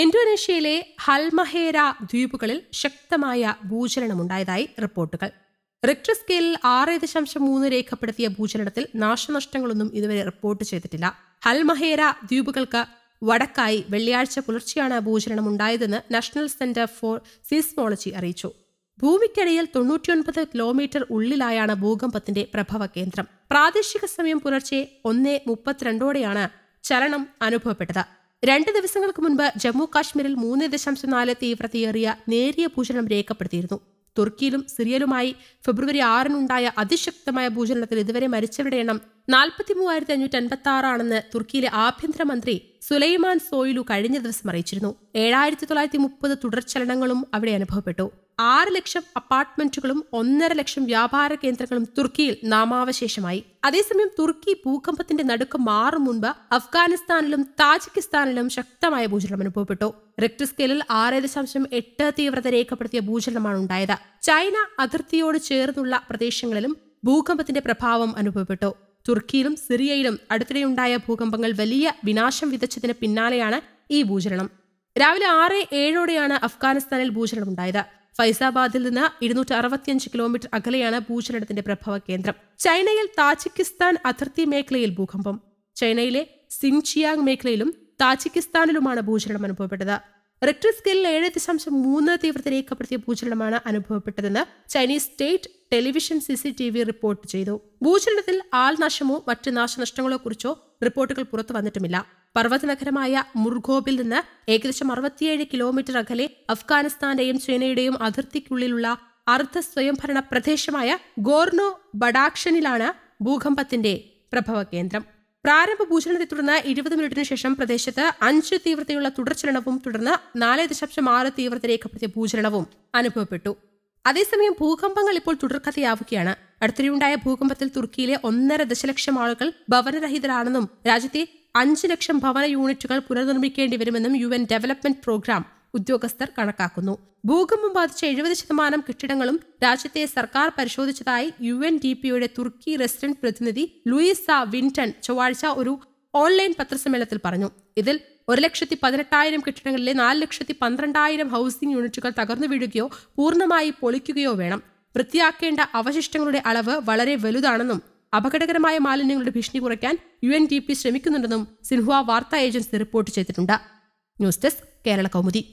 ഇന്തോനേഷ്യയിലെ ഹൽമഹേര ദ്വീപുകളിൽ ശക്തമായ ഭൂചലനമുണ്ടായതായി റിപ്പോർട്ടുകൾ റിക്ടർ സ്കെയിലിൽ ആറ് ദശാംശം മൂന്ന് രേഖപ്പെടുത്തിയ ഭൂചലനത്തിൽ നാശനഷ്ടങ്ങളൊന്നും ഇതുവരെ റിപ്പോർട്ട് ചെയ്തിട്ടില്ല ഹൽമഹേര ദ്വീപുകൾക്ക് വടക്കായി വെള്ളിയാഴ്ച പുലർച്ചെയാണ് ഭൂചലനം ഉണ്ടായതെന്ന് നാഷണൽ സെന്റർ ഫോർ സീസ്മോളജി അറിയിച്ചു ഭൂമിക്കടിയിൽ തൊണ്ണൂറ്റിയൊൻപത് കിലോമീറ്റർ ഉള്ളിലായാണ് ഭൂകമ്പത്തിന്റെ പ്രഭവ കേന്ദ്രം പ്രാദേശിക സമയം പുലർച്ചെ ഒന്നേ മുപ്പത്തിരണ്ടോടെയാണ് ചലനം അനുഭവപ്പെട്ടത് രണ്ട് ദിവസങ്ങൾക്ക് മുൻപ് ജമ്മു കാശ്മീരിൽ മൂന്ന് ദശാംശം നാല് തീവ്രതയേറിയ നേരിയ ഭൂചലനം രേഖപ്പെടുത്തിയിരുന്നു തുർക്കിയിലും സിറിയയിലുമായി ഫെബ്രുവരി ആറിനുണ്ടായ അതിശക്തമായ ഭൂചലനത്തിൽ ഇതുവരെ മരിച്ചവരുടെ എണ്ണം നാൽപ്പത്തി മൂവായിരത്തി അഞ്ഞൂറ്റി അൻപത്തി ആറാണെന്ന് തുർക്കിയിലെ ആഭ്യന്തരമന്ത്രി സുലൈമാൻ സോയിലു കഴിഞ്ഞ ദിവസം അറിയിച്ചിരുന്നു ഏഴായിരത്തി തൊള്ളായിരത്തി മുപ്പത് തുടർചലനങ്ങളും അവിടെ അനുഭവപ്പെട്ടു ആറ് ലക്ഷം അപ്പാർട്ട്മെന്റുകളും ഒന്നര ലക്ഷം വ്യാപാര കേന്ദ്രങ്ങളും തുർക്കിയിൽ നാമാവശേഷമായി അതേസമയം തുർക്കി ഭൂകമ്പത്തിന്റെ നടുക്ക് മാറും മുൻപ് അഫ്ഗാനിസ്ഥാനിലും താജിക്കിസ്ഥാനിലും ശക്തമായ ഭൂചലനം അനുഭവപ്പെട്ടു റിക്ടർ സ്കെയിലിൽ ആറ് ദശാംശം എട്ട് തീവ്രത രേഖപ്പെടുത്തിയ ഭൂചലനമാണ് ഉണ്ടായത് ചൈന അതിർത്തിയോട് ചേർന്നുള്ള പ്രദേശങ്ങളിലും ഭൂകമ്പത്തിന്റെ പ്രഭാവം അനുഭവപ്പെട്ടു തുർക്കിയിലും സിറിയയിലും അടുത്തിടെയുണ്ടായ ഭൂകമ്പങ്ങൾ വലിയ വിനാശം വിതച്ചതിന് പിന്നാലെയാണ് ഈ ഭൂചലനം രാവിലെ ആറ് ഏഴോടെയാണ് അഫ്ഗാനിസ്ഥാനിൽ ഭൂചലനം ഉണ്ടായത് ഫൈസാബാദിൽ നിന്ന് ഇരുന്നൂറ്റി അറുപത്തിയഞ്ച് കിലോമീറ്റർ അകലെയാണ് ഭൂചരണത്തിന്റെ പ്രഭവ കേന്ദ്രം ചൈനയിൽ താജിക്കിസ്ഥാൻ അതിർത്തി മേഖലയിൽ ഭൂകമ്പം ചൈനയിലെ സിൻചിയാങ് മേഖലയിലും താജിക്കിസ്ഥാനിലുമാണ് ഭൂചലനം അനുഭവപ്പെട്ടത് റിക്ടർ സ്കെയിലിൽ ഏഴ് ദശാംശം മൂന്ന് തീവ്രത രേഖപ്പെടുത്തിയ ഭൂചലനമാണ് അനുഭവപ്പെട്ടതെന്ന് Chinese state television C C T V report ചെയ്തു ഭൂചലനത്തിൽ ആൾനാശമോ മറ്റ് നാശനഷ്ടങ്ങളോ കുറിച്ചോ റിപ്പോർട്ടുകൾ പുറത്തു വന്നിട്ടുമില്ല പർവ്വതനഗരമായ മുർഗോബിൽ നിന്ന് ഏകദേശം അറുപത്തിയേഴ് കിലോമീറ്റർ അകലെ അഫ്ഗാനിസ്ഥാന്റെയും ചൈനയുടെയും അതിർത്തിക്കുള്ളിലുള്ള അർദ്ധ സ്വയംഭരണ പ്രദേശമായ ഗോർണോ ബഡാക്ഷനിലാണ് ഭൂകമ്പത്തിന്റെ പ്രഭവ കേന്ദ്രം പ്രാരംഭ ഭൂഷണത്തെ തുടർന്ന് ഇരുപത് മിനിറ്റിന് ശേഷം പ്രദേശത്ത് അഞ്ച് തീവ്രതയുള്ള തുടർച്ചലനവും തുടർന്ന് നാല് ദശാംശം ആറ് തീവ്രത രേഖപ്പെടുത്തിയ ഭൂചലനവും അനുഭവപ്പെട്ടു അതേസമയം ഭൂകമ്പങ്ങൾ ഇപ്പോൾ തുടർക്കഥയാവുകയാണ് അടുത്തിടെയുണ്ടായ ഭൂകമ്പത്തിൽ തുർക്കിയിലെ ഒന്നര ദശലക്ഷം ആളുകൾ ഭവനരഹിതരാണെന്നും രാജ്യത്തെ അഞ്ച് ലക്ഷം ഭവന യൂണിറ്റുകൾ പുനർനിർമ്മിക്കേണ്ടി വരുമെന്നും യു എൻ ഡെവലപ്മെന്റ് പ്രോഗ്രാം ഉദ്യോഗസ്ഥർ കണക്കാക്കുന്നു ഭൂകമ്പം ബാധിച്ച എഴുപത് ശതമാനം കെട്ടിടങ്ങളും രാജ്യത്തെ സർക്കാർ പരിശോധിച്ചതായി യു എൻ ഡി പിയുടെ തുർക്കി റെസിഡന്റ് പ്രതിനിധി ലൂയിസ സ വിൻടൺ ചൊവ്വാഴ്ച ഒരു ഓൺലൈൻ പത്രസമ്മേളനത്തിൽ പറഞ്ഞു ഇതിൽ ഒരു ലക്ഷത്തി പതിനെട്ടായിരം കെട്ടിടങ്ങളിലെ നാല് ലക്ഷത്തി പന്ത്രണ്ടായിരം ഹൗസിംഗ് യൂണിറ്റുകൾ തകർന്നു വീഴുകയോ പൂർണ്ണമായി പൊളിക്കുകയോ വേണം വൃത്തിയാക്കേണ്ട അവശിഷ്ടങ്ങളുടെ അളവ് വളരെ വലുതാണെന്നും അപകടകരമായ മാലിന്യങ്ങളുടെ ഭീഷണി കുറയ്ക്കാൻ യു എൻ ഡി പി ശ്രമിക്കുന്നുണ്ടെന്നും സിൻഹുവ വാർത്താ ഏജൻസി റിപ്പോർട്ട് ചെയ്തിട്ടുണ്ട് ന്യൂസ് ഡെസ്ക് കേരള കൗമുദി